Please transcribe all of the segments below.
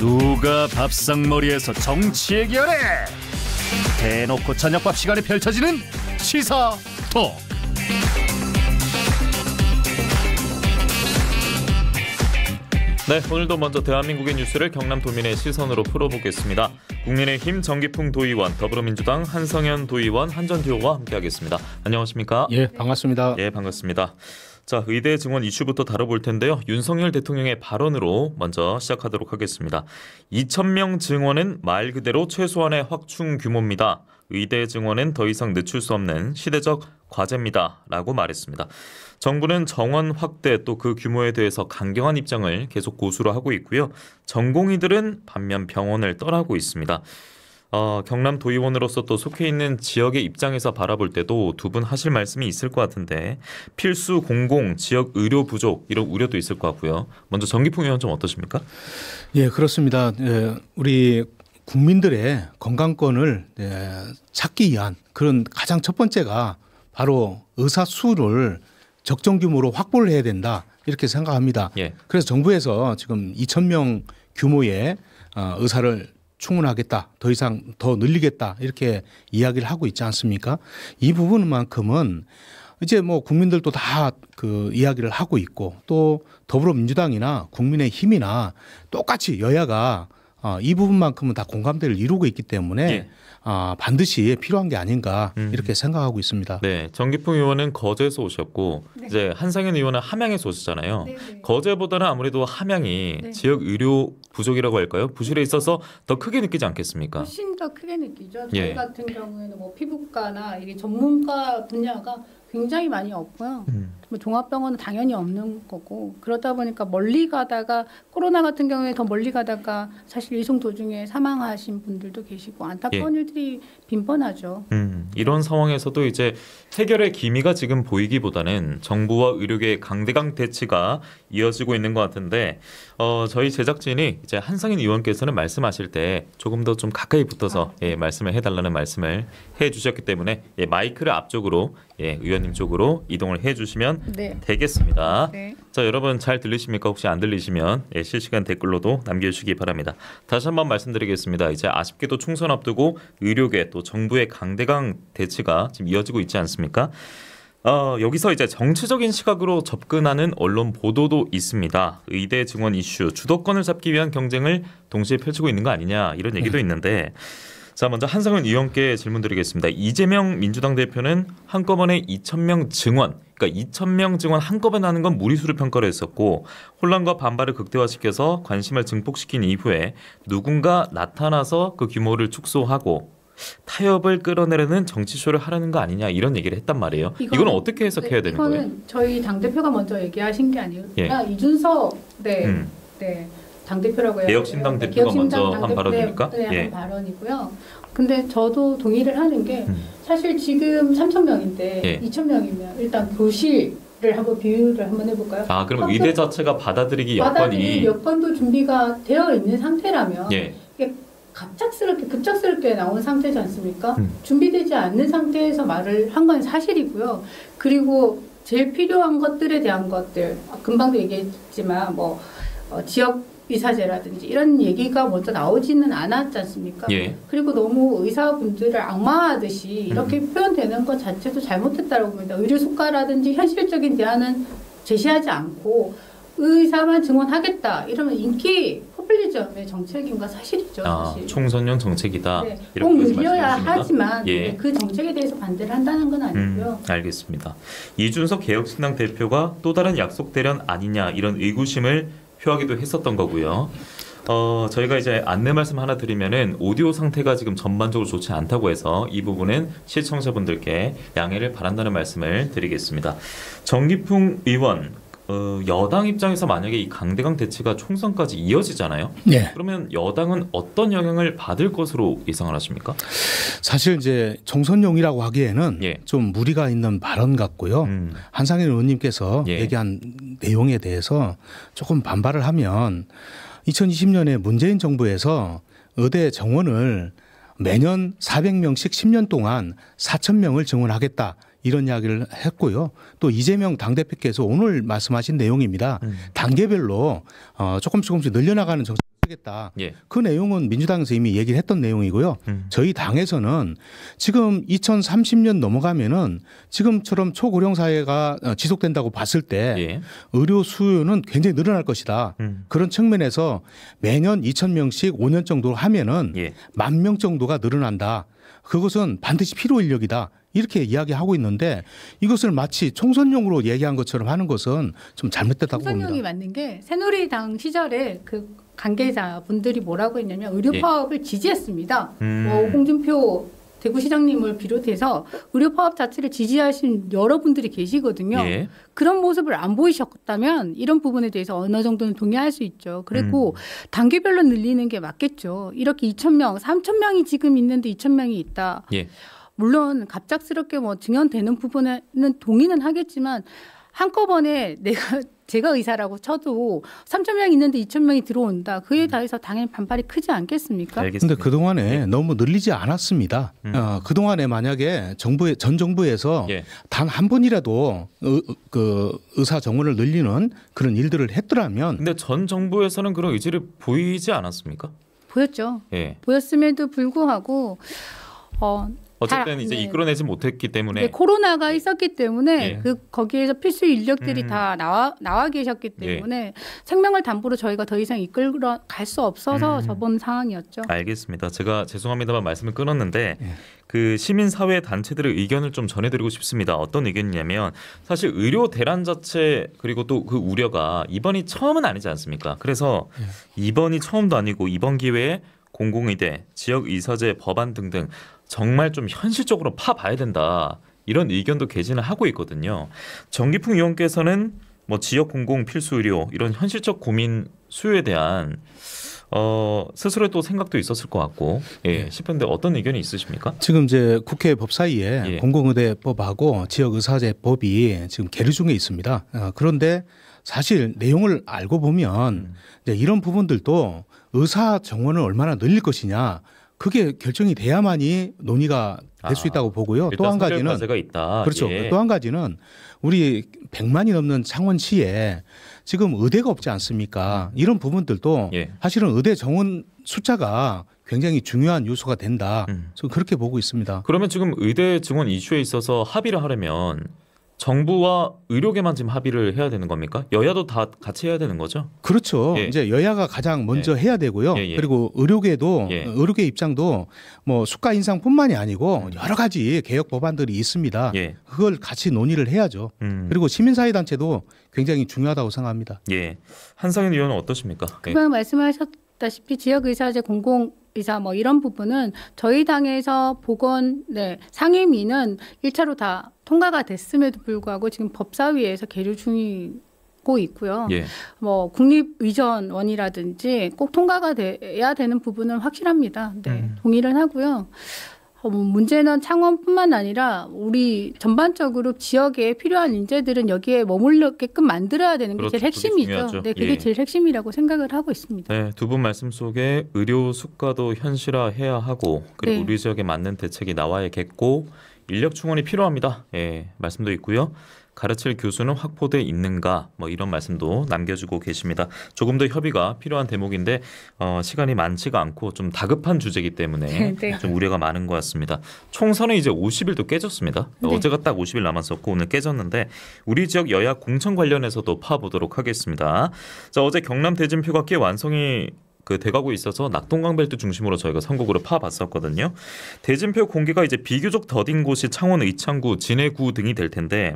누가 밥상머리에서 정치의 결해 대놓고 저녁밥 시간에 펼쳐지는 시사 토 네, 오늘도 먼저 대한민국의 뉴스를 경남 도민의 시선으로 풀어보겠습니다. 국민의힘 정기풍 도의원, 더불어민주당 한성현 도의원, 한전 듀오와 함께하겠습니다. 안녕하십니까? 예, 반갑습니다. 예, 반갑습니다. 자, 의대 증원 이슈부터 다뤄볼 텐데요. 윤석열 대통령의 발언으로 먼저 시작하도록 하겠습니다. 2천명 증원은 말 그대로 최소한의 확충 규모입니다. 의대 증원은 더 이상 늦출 수 없는 시대적 과제입니다. 라고 말했습니다. 정부는 정원 확대 또 그 규모에 대해서 강경한 입장을 계속 고수로 하고 있고요. 전공의들은 반면 병원을 떠나고 있습니다. 어, 경남 도의원으로서 또 속해 있는 지역의 입장에서 바라볼 때도 두 분 하실 말씀이 있을 것 같은데 필수 공공 지역 의료 부족 이런 우려도 있을 것 같고요. 먼저 정기풍 의원 좀 어떠십니까? 예, 그렇습니다. 예, 우리 국민들의 건강권을 예, 찾기 위한 그런 가장 첫 번째가 바로 의사 수를 적정 규모로 확보를 해야 된다 이렇게 생각합니다. 예. 그래서 정부에서 지금 2천 명 규모의 어, 의사를 충분하겠다. 더 이상 더 늘리겠다. 이렇게 이야기를 하고 있지 않습니까? 이 부분만큼은 이제 뭐 국민들도 다 그 이야기를 하고 있고 또 더불어민주당이나 국민의 힘이나 똑같이 여야가 어, 이 부분만큼은 다 공감대를 이루고 있기 때문에 예. 아, 반드시 필요한 게 아닌가 음. 이렇게 생각하고 있습니다. 네, 정기풍 의원은 거제에서 오셨고 네. 이제 한상현 의원은 함양에서 오셨잖아요. 네, 네, 거제보다는 아무래도 함양이 네. 지역 의료 부족이라고 할까요? 부실에 있어서 더 크게 느끼지 않겠습니까? 훨씬 더 크게 느끼죠. 예. 저희 예. 같은 경우에는 뭐 피부과나 이게 전문가 분야가 굉장히 많이 없고요. 음. 뭐 종합병원은 당연히 없는 거고 그러다 보니까 멀리 가다가 코로나 같은 경우에 더 멀리 가다가 사실 이송 도중에 사망하신 분들도 계시고 예. 안타까운 예. 일들이 빈번하죠. 음, 이런 상황에서도 이제 해결의 기미가 지금 보이기보다는 정부와 의료계의 강대강 대치가 이어지고 있는 것 같은데 어, 저희 제작진이 이제 한상인 의원께서는 말씀하실 때 조금 더 좀 가까이 붙어서 아, 네. 예, 말씀을 해달라는 말씀을 해주셨기 때문에 예, 마이크를 앞쪽으로 예, 의원님 쪽으로 이동을 해주시면 네. 되겠습니다. 네. 자 여러분 잘 들리십니까? 혹시 안 들리시면 예, 실시간 댓글로도 남겨주시기 바랍니다. 다시 한 번 말씀드리겠습니다. 이제 아쉽게도 총선 앞두고 의료계 또 정부의 강대강 대치가 지금 이어지고 있지 않습니까? 어, 여기서 이제 정치적인 시각으로 접근하는 언론 보도도 있습니다. 의대 증원 이슈 주도권을 잡기 위한 경쟁을 동시에 펼치고 있는 거 아니냐 이런 얘기도 네. 있는데 자 먼저 한성현 의원께 질문드리겠습니다. 이재명 민주당 대표는 한꺼번에 2천 명 증원, 그러니까 2천 명 증원 한꺼번에 하는 건 무리수로 평가를 했었고 혼란과 반발을 극대화시켜서 관심을 증폭시킨 이후에 누군가 나타나서 그 규모를 축소하고 타협을 끌어내려는 정치쇼를 하라는 거 아니냐 이런 얘기를 했단 말이에요. 이건, 어떻게 해석해야 네, 되는 거예요? 이거는 저희 당 대표가 먼저 얘기하신 게 아니라 예. 그러니까 이준석 네. 음. 네. 당대표라고 요 개혁신당 네, 대표가 먼저 한 발언입니까? 네, 네, 예. 한 발언이고요. 근데 저도 동의를 하는 게 음. 사실 지금 3천 명인데 예. 2천 명이면 일단 교실 를 한번 비유를 한번 해볼까요? 아 그럼 의대 자체가 받아들이기 여건이 받아들이기 여건도 준비가 되어 있는 상태라면 예. 갑작스럽게 급작스럽게 나온 상태지 않습니까? 음. 준비되지 않는 상태에서 말을 한 건 사실이고요. 그리고 제일 필요한 것들에 대한 것들 아, 금방도 얘기했지만 뭐 어, 지역 비사제라든지 이런 얘기가 먼저 나오지는 않았지 않습니까? 예. 그리고 너무 의사분들을 악마하듯이 이렇게 음. 표현되는 것 자체도 잘못했다고 봅니다. 의료 속가라든지 현실적인 대안은 제시하지 않고 의사만 증언하겠다 이러면 인기 포퓰리즘의 정책인가 사실이죠. 아, 사실. 총선용 정책이다. 네, 꼭 늘려야 하지만 예. 그 정책에 대해서 반대를 한다는 건 음, 아니고요. 음, 알겠습니다. 이준석 개혁신당 대표가 또 다른 약속 대련 아니냐 이런 의구심을 표하기도 했었던 거고요. 어, 저희가 이제 안내 말씀 하나 드리면은 오디오 상태가 지금 전반적으로 좋지 않다고 해서 이 부분은 시청자분들께 양해를 바란다는 말씀을 드리겠습니다. 정기풍 의원 어, 여당 입장에서 만약에 이 강대강 대치가 총선까지 이어지잖아요. 네. 그러면 여당은 어떤 영향을 받을 것으로 예상을 하십니까? 사실 이제 총선용이라고 하기에는 예. 좀 무리가 있는 발언 같고요. 음. 한상일 의원님께서 예. 얘기한 내용에 대해서 조금 반발을 하면 2020년에 문재인 정부에서 의대 정원을 매년 400명씩 10년 동안 4 0명을 증원하겠다. 이런 이야기를 했고요. 또 이재명 당대표께서 오늘 말씀하신 내용입니다. 음. 단계별로 어, 조금씩 조금씩 늘려나가는 정책 을 겠다그 예. 내용은 민주당에서 이미 얘기를 했던 내용이고요. 음. 저희 당에서는 지금 2030년 넘어가면은 지금처럼 초고령 사회가 어, 지속된다고 봤을 때 예. 의료 수요는 굉장히 늘어날 것이다. 음. 그런 측면에서 매년 2천 명씩 5년 정도 하면은 예. 만명 정도가 늘어난다. 그것은 반드시 필요 인력이다. 이렇게 이야기하고 있는데 이것을 마치 총선용으로 얘기한 것처럼 하는 것은 좀 잘못됐다고 총선용이 봅니다. 총선용이 맞는 게 새누리당 시절에 그 관계자분들이 뭐라고 했냐면 의료 파업을 예. 지지했습니다. 음. 뭐 홍준표 대구시장님을 비롯해서 의료 파업 자체를 지지하신 여러분들이 계시거든요. 예. 그런 모습을 안 보이셨다면 이런 부분에 대해서 어느 정도는 동의할 수 있죠. 그리고 음. 단계별로 늘리는 게 맞겠죠. 이렇게 2천 명, 3천 명이 지금 있는데 2천 명이 있다. 예. 물론 갑작스럽게 뭐 증언되는 부분에는 동의는 하겠지만 한꺼번에 내가 제가 의사라고 쳐도 3천 명 있는데 2천 명이 들어온다. 그에 음. 대해서 당연히 반발이 크지 않겠습니까? 그런데 네, 그 동안에 네. 너무 늘리지 않았습니다. 음. 어, 그 동안에 만약에 정부의 전 정부에서 예. 단한 번이라도 의, 그 의사 정원을 늘리는 그런 일들을 했더라면. 근데 전 정부에서는 그런 의지를 보이지 않았습니까? 보였죠. 예. 보였음에도 불구하고 어, 어쨌든 다, 이제 네. 이끌어내지 못했기 때문에 네, 코로나가 있었기 때문에 네. 그 거기에서 필수 인력들이 음. 다 나와 나와 계셨기 예. 때문에 생명을 담보로 저희가 더 이상 이끌어 갈 수 없어서 음. 저번 상황이었죠. 알겠습니다. 제가 죄송합니다만 말씀을 끊었는데 예. 그 시민 사회 단체들의 의견을 좀 전해드리고 싶습니다. 어떤 의견이냐면 사실 의료 대란 자체 그리고 또 그 우려가 이번이 처음은 아니지 않습니까? 그래서 이번이 처음도 아니고 이번 기회에 공공의대, 지역이사제 법안 등등 정말 좀 현실적으로 파봐야 된다 이런 의견도 개진을 하고 있거든요. 정기풍 의원께서는 뭐 지역 공공 필수 의료 이런 현실적 고민 수요에 대한 어, 스스로의 또 생각도 있었을 것 같고 예, 네. 싶은데 어떤 의견이 있으십니까? 지금 이제 국회 법사위에 예. 공공의대법하고 지역의사제법이 지금 계류 중에 있습니다. 어, 그런데 사실 내용을 알고 보면 음. 이제 이런 부분들도 의사 정원을 얼마나 늘릴 것이냐 그게 결정이 돼야만이 논의가 될수 아, 있다고 보고요. 또 한 가지는 그렇죠. 예. 또한 가지는 우리 100만이 넘는 창원시에 지금 의대가 없지 않습니까? 이런 부분들도 예. 사실은 의대 정원 숫자가 굉장히 중요한 요소가 된다. 음. 저는 그렇게 보고 있습니다. 그러면 지금 의대 증원 이슈에 있어서 합의를 하려면 정부와 의료계만 지금 합의를 해야 되는 겁니까? 여야도 다 같이 해야 되는 거죠? 그렇죠. 예. 이제 여야가 가장 먼저 예. 해야 되고요. 예예. 예. 그리고 의료계도 예. 의료계 입장도 뭐 수가 인상뿐만이 아니고 음. 여러 가지 개혁 법안들이 있습니다. 예. 그걸 같이 논의를 해야죠. 음. 그리고 시민사회 단체도 굉장히 중요하다고 생각합니다. 예. 한상현 의원은 어떠십니까? 예. 금방 말씀하셨 다시피 지역의사제 공공 의사 뭐 이런 부분은 저희 당에서 보건 네, 상임위는 일차로다 통과가 됐음에도 불구하고 지금 법사위에서 계류 중이고 있고요. 예. 뭐 국립의전원이라든지 꼭 통과가 돼야 되는 부분은 확실합니다. 네, 음. 동의를 하고요. 어, 뭐 문제는 창원뿐만 아니라 우리 전반적으로 지역에 필요한 인재들은 여기에 머물렀게끔 만들어야 되는 게 그렇죠. 제일 핵심이죠. 네, 그게 예. 제일 핵심이라고 생각을 하고 있습니다. 네, 두분 말씀 속에 의료 수가도 현실화해야 하고 그리고 네. 우리 지역에 맞는 대책이 나와야겠고 인력 충원이 필요합니다. 예, 말씀도 있고요. 가르칠 교수는 확보돼 있는가 뭐 이런 말씀도 남겨주고 계십니다. 조금 더 협의가 필요한 대목인데 어, 시간이 많지가 않고 좀 다급한 주제이기 때문에 네. 좀 우려가 많은 것 같습니다. 총선은 이제 50일도 깨졌습니다. 네. 어제가 딱 50일 남았었고 오늘 깨졌는데 우리 지역 여야 공천 관련해서도 파보도록 하겠습니다. 자 어제 경남 대진표가 꽤 완성이 그 돼가고 있어서 낙동강 벨트 중심으로 저희가 선곡으로 파봤었거든요. 대진표 공개가 이제 비교적 더딘 곳이 창원 의창구, 진해구 등이 될 텐데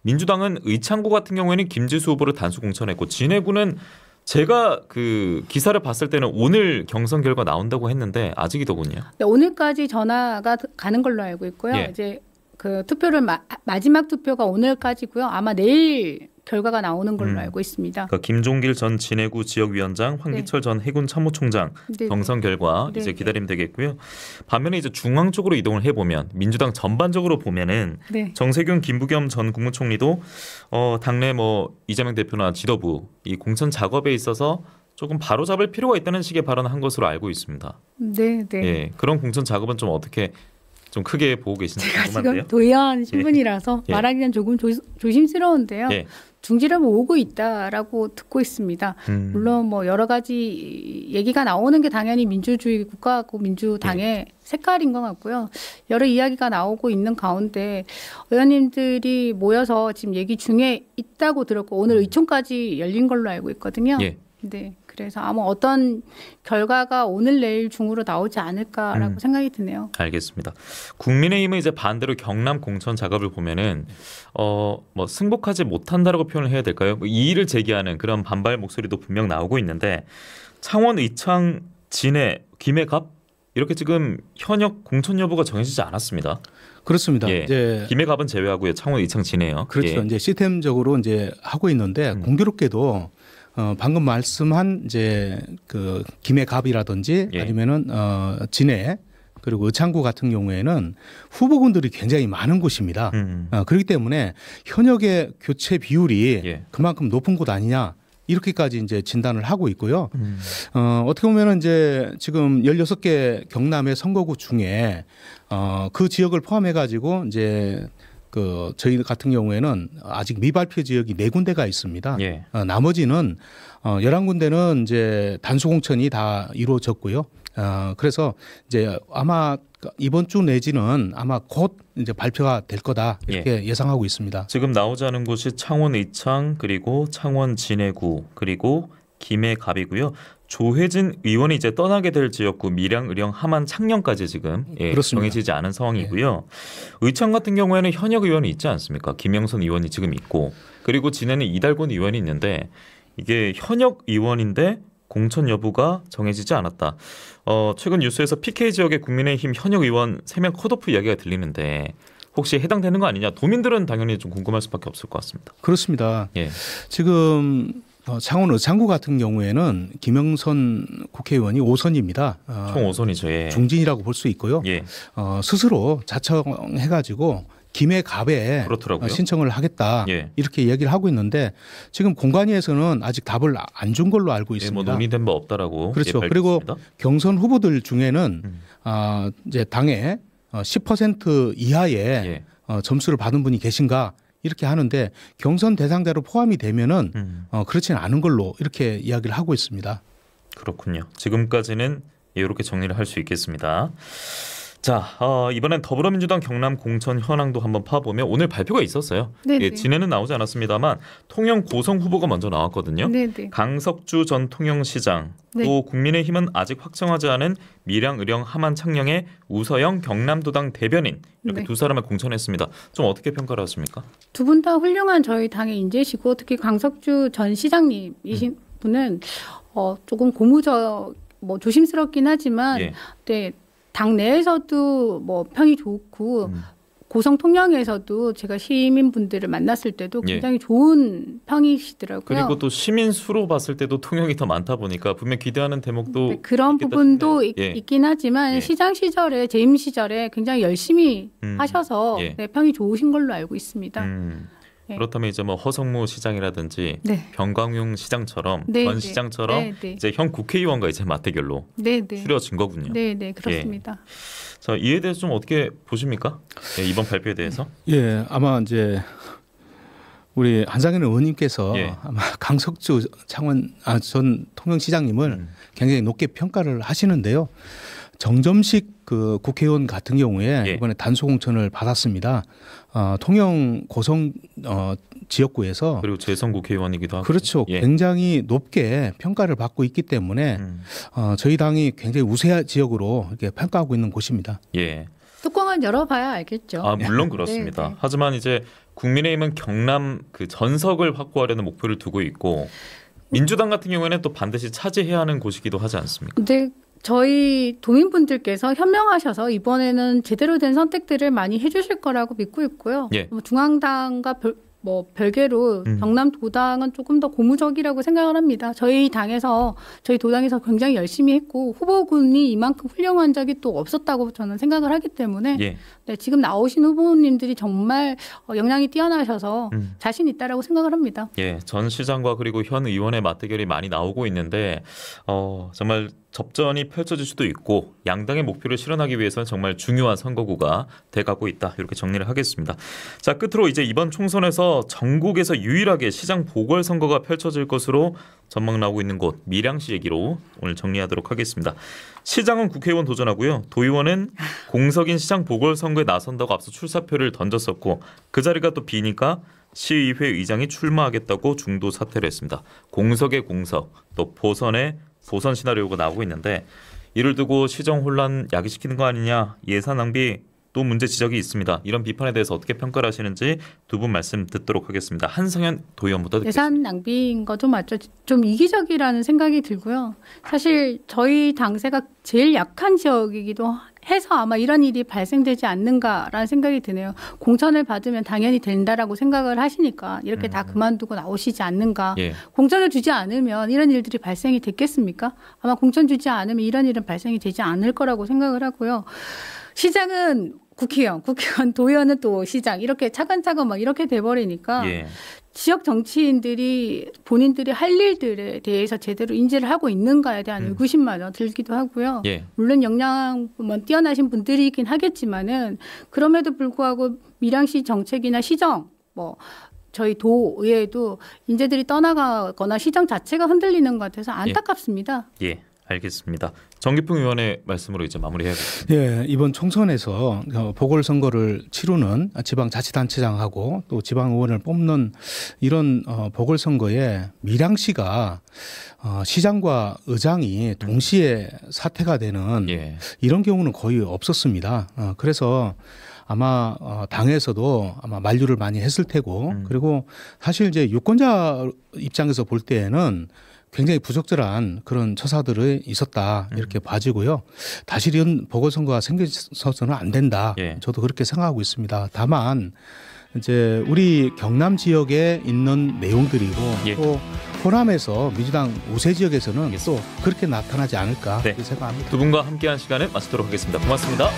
민주당은 의창구 같은 경우에는 김지수 후보를 단수 공천했고 진해구는 제가 그 기사를 봤을 때는 오늘 경선 결과 나온다고 했는데 아직이더군요. 네, 오늘까지 전화가 가는 걸로 알고 있고요. 예. 이제 그 투표를 마, 마지막 투표가 오늘까지고요. 아마 내일 결과가 나오는 걸로 음. 알고 있습니다. 그러니까 김종길 전 진해구 지역위원장, 황기철 네. 전 해군 참모총장 네. 네. 경선 결과 네. 이제 네. 기다리면 되겠고요. 반면에 이제 중앙 쪽으로 이동을 해보면 민주당 전반적으로 보면은 네. 정세균, 김부겸 전 국무총리도 어, 당내 뭐 이재명 대표나 지도부 이 공천 작업에 있어서 조금 바로 잡을 필요가 있다는 식의 발언을 한 것으로 알고 있습니다. 음, 네, 네. 예, 그런 공천 작업은 좀 어떻게 좀 크게 보고 계신지 제가 데요 지금 도의원 예. 신분이라서 예. 말하기는 조금 조, 조심스러운데요. 예. 중지를 모고 뭐 있다라고 듣고 있습니다. 음. 물론 뭐 여러 가지 얘기가 나오는 게 당연히 민주주의 국가고 민주당의 예. 색깔인 것 같고요. 여러 이야기가 나오고 있는 가운데 의원님들이 모여서 지금 얘기 중에 있다고 들었고 오늘 음. 의총까지 열린 걸로 알고 있거든요. 예. 네, 그래서 아마 어떤 결과가 오늘 내일 중으로 나오지 않을까라고 음. 생각이 드네요. 알겠습니다. 국민의힘은 이제 반대로 경남 공천 작업을 보면은 어 뭐 승복하지 못한다라고 표현을 해야 될까요? 뭐 이의를 제기하는 그런 반발 목소리도 분명 나오고 있는데 창원 의창 진해 김해갑 이렇게 지금 현역 공천 여부가 정해지지 않았습니다. 그렇습니다. 예. 이제 김해갑은 제외하고요. 창원 의창진해요 그렇죠. 예. 이제 시스템적으로 이제 하고 있는데 음. 공교롭게도 어, 방금 말씀한 이제 그 김해 갑이라든지 예. 아니면은 어, 진해 그리고 의창구 같은 경우에는 후보군들이 굉장히 많은 곳입니다. 음, 음. 어, 그렇기 때문에 현역의 교체 비율이 예. 그만큼 높은 곳 아니냐 이렇게까지 이제 진단을 하고 있고요. 음. 어, 어떻게 보면은 이제 지금 16개 경남의 선거구 중에 어, 그 지역을 포함해 가지고 이제 음. 그 저희 같은 경우에는 아직 미발표 지역이 네 군데가 있습니다. 예. 어, 나머지는 어 11군데는 이제 단수공천이 다 이루어졌고요. 어 그래서 이제 아마 이번 주 내지는 아마 곧 이제 발표가 될 거다 이렇게 예. 상하고 있습니다. 지금 나오지 않 곳이 창원 의창 그리고 창원 진해구 그리고 김해갑이고요. 조혜진 의원이 이제 떠나게 될 지역구 밀양, 의령, 함안, 창녕까지 지금 예, 예 정해지지 않은 상황이고요. 예. 의창 같은 경우에는 현역 의원이 있지 않습니까? 김영선 의원이 지금 있고 그리고 지내는 이달곤 의원이 있는데 이게 현역 의원인데 공천 여부가 정해지지 않았다. 어, 최근 뉴스에서 PK 지역의 국민의힘 현역 의원 세명 컷오프 이야기가 들리는데 혹시 해당되는 거 아니냐? 도민들은 당연히 좀 궁금할 수밖에 없을 것 같습니다. 그렇습니다. 예. 지금 어, 창원 의창구 같은 경우에는 김영선 국회의원이 5선입니다. 어, 총 5선이죠. 예. 중진이라고 볼 수 있고요. 예. 어, 스스로 자청해가지고 김해 갑에 그렇더라고요. 신청을 하겠다 예. 이렇게 얘기를 하고 있는데 지금 공관위에서는 아직 답을 안 준 걸로 알고 있습니다. 예, 뭐 논의된 바 없다라고 예, 그렇죠. 예, 그리고 경선 후보들 중에는 음. 아, 어, 이제 당에 10% 이하의 예. 어, 점수를 받은 분이 계신가 이렇게 하는데 경선 대상자로 포함이 되면은 음. 어, 그렇지는 않은 걸로 이렇게 이야기를 하고 있습니다. 그렇군요. 지금까지는 이렇게 정리를 할 수 있겠습니다. 자 어, 이번엔 더불어민주당 경남 공천 현황도 한번 파보면 오늘 발표가 있었어요. 예, 진해는 나오지 않았습니다만 통영 고성 후보가 먼저 나왔거든요. 네네. 강석주 전 통영시장 네. 또 국민의힘은 아직 확정하지 않은 밀양, 의령, 함안, 창녕의 우서영 경남도당 대변인 이렇게 네. 두 사람을 공천했습니다. 좀 어떻게 평가를 하십니까? 두 분 다 훌륭한 저희 당의 인재시고 특히 강석주 전 시장님이신 음. 분은 어, 조금 고무적 뭐 조심스럽긴 하지만 예. 네, 당 내에서도 뭐 평이 좋고 음. 고성 통영에서도 제가 시민분들을 만났을 때도 예. 굉장히 예. 좋은 평이시더라고요. 그리고 또 시민 수로 봤을 때도 통영이 더 많다 보니까 분명 기대하는 대목도 네, 그런 부분도 있, 예. 긴 하지만 예. 시장 시절에 재임 시절에 굉장히 열심히 음. 하셔서 예. 네, 평이 좋으신 걸로 알고 있습니다. 음. 네. 그렇다면 이제 뭐 허성무 시장이라든지 네. 병광용 시장처럼 네, 전 네. 시장처럼 네, 네. 이제 현 국회의원과 이제 맞대결로 줄여진 거군요. 네, 네 그렇습니다. 예. 자 이에 대해서 좀 어떻게 보십니까? 예, 이번 발표에 대해서? 예, 아마 이제 우리 한상현 의원님께서 예. 아마 강석주 창원 아, 전 통영시장님을 음. 굉장히 높게 평가를 하시는데요. 정점식 그 국회의원 같은 경우에 예. 이번에 단수 공천을 받았습니다. 어, 통영 고성 어, 지역구에서 그리고 재선 국회의원이기도 하고 그렇죠. 예. 굉장히 높게 평가를 받고 있기 때문에 음. 어, 저희 당이 굉장히 우세 한 지역으로 이렇게 평가하고 있는 곳입니다. 예. 뚜껑을 열어봐야 알겠죠. 아 물론 네, 그렇습니다. 네, 네. 하지만 이제 국민의힘은 경남 그 전석을 확보하려는 목표를 두고 있고 민주당 같은 경우에는 또 반드시 차지해야 하는 곳이기도 하지 않습니까? 근 저희 도민분들께서 현명하셔서 이번에는 제대로 된 선택들을 많이 해주실 거라고 믿고 있고요. 예. 뭐 중앙당과 별, 뭐 별개로 음. 경남 도당은 조금 더 고무적이라고 생각을 합니다. 저희 당에서 저희 도당에서 굉장히 열심히 했고 후보군이 이만큼 훌륭한 적이 또 없었다고 저는 생각을 하기 때문에 예. 네, 지금 나오신 후보님들이 정말 역량이 어, 뛰어나셔서 음. 자신 있다라고 생각을 합니다. 예, 전 시장과 그리고 현 의원의 맞대결이 많이 나오고 있는데 어, 정말 접전이 펼쳐질 수도 있고 양당의 목표를 실현하기 위해서는 정말 중요한 선거구가 돼가고 있다 이렇게 정리를 하겠습니다. 자 끝으로 이제 이번 총선에서 전국에서 유일하게 시장 보궐선거가 펼쳐질 것으로 전망 나오고 있는 곳 밀양시 얘기로 오늘 정리하도록 하겠습니다. 시장은 국회의원 도전하고요. 도의원은 공석인 시장 보궐선거에 나선다고 앞서 출사표를 던졌었고 그 자리가 또 비니까 시의회 의장이 출마하겠다고 중도 사퇴를 했습니다. 공석의 공석 또 보선의 보선 시나리오가 나오고 있는데 이를 두고 시정 혼란 야기시키는 거 아니냐 예산 낭비 또 문제 지적이 있습니다. 이런 비판에 대해서 어떻게 평가를 하시는지 두 분 말씀 듣도록 하겠습니다. 한성현 도의원부터 듣겠습니다. 예산 낭비인 거 좀 맞죠? 좀 이기적이라는 생각이 들고요. 사실 저희 당세가 제일 약한 지역이기도 해서 아마 이런 일이 발생되지 않는가라는 생각이 드네요. 공천을 받으면 당연히 된다라고 생각을 하시니까 이렇게 음. 다 그만두고 나오시지 않는가. 예. 공천을 주지 않으면 이런 일들이 발생이 됐겠습니까? 아마 공천 주지 않으면 이런 일은 발생이 되지 않을 거라고 생각을 하고요. 시장은 국회의원, 국회의원, 도의원은 또 시장 이렇게 차근차근 막 이렇게 돼버리니까 예. 지역 정치인들이 본인들이 할 일들에 대해서 제대로 인지를 하고 있는가에 대한 음. 의구심마저 들기도 하고요. 예. 물론 역량 뭐 뛰어나신 분들이긴 하겠지만은 그럼에도 불구하고 밀양시 정책이나 시정 뭐 저희 도의회도 인재들이 떠나가거나 시정 자체가 흔들리는 것 같아서 안타깝습니다. 예. 예. 알겠습니다. 정기풍 의원의 말씀으로 이제 마무리해야겠습니다. 예, 이번 총선에서 어, 보궐선거를 치르는 지방자치단체장하고 또 지방의원을 뽑는 이런 어, 보궐선거에 밀양시가 어, 시장과 의장이 동시에 사퇴가 되는 예. 이런 경우는 거의 없었습니다. 그래서 아마 당에서도 아마 만류를 많이 했을 테고 음. 그리고 사실 이제 유권자 입장에서 볼 때에는 굉장히 부적절한 그런 처사들이 있었다 이렇게 음. 봐지고요. 다시 이런 보궐선거가 생겨서는 안 된다. 예. 저도 그렇게 생각하고 있습니다. 다만 이제 우리 경남 지역에 있는 내용들이고 예. 또 호남에서 민주당 우세 지역에서는 알또 그렇게 나타나지 않을까 네. 생각합니다. 두 분과 함께한 시간을 마치도록 하겠습니다. 고맙습니다.